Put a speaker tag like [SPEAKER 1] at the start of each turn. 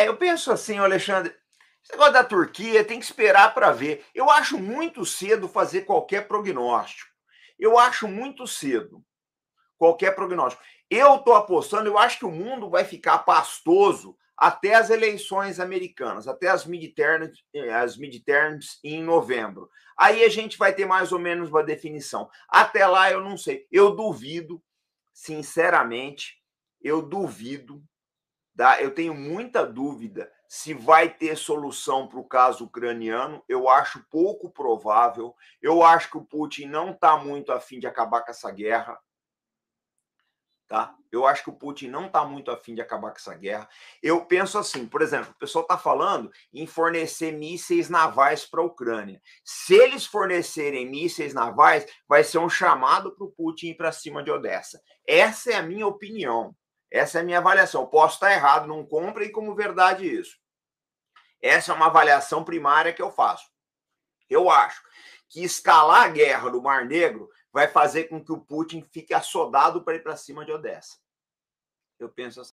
[SPEAKER 1] É, eu penso assim, Alexandre. Esse negócio da Turquia tem que esperar para ver. Eu acho muito cedo fazer qualquer prognóstico. Eu acho muito cedo qualquer prognóstico. Eu estou apostando, eu acho que o mundo vai ficar pastoso até as eleições americanas, até as midterms, eh, as midterms em novembro. Aí a gente vai ter mais ou menos uma definição. Até lá eu não sei. Eu duvido, sinceramente, eu duvido Tá? Eu tenho muita dúvida se vai ter solução para o caso ucraniano. Eu acho pouco provável. Eu acho que o Putin não está muito afim de acabar com essa guerra. Tá? Eu acho que o Putin não está muito afim de acabar com essa guerra. Eu penso assim, por exemplo, o pessoal está falando em fornecer mísseis navais para a Ucrânia. Se eles fornecerem mísseis navais, vai ser um chamado para o Putin ir para cima de Odessa. Essa é a minha opinião. Essa é a minha avaliação. Posso estar errado, não e como verdade isso. Essa é uma avaliação primária que eu faço. Eu acho que escalar a guerra do Mar Negro vai fazer com que o Putin fique assodado para ir para cima de Odessa. Eu penso assim.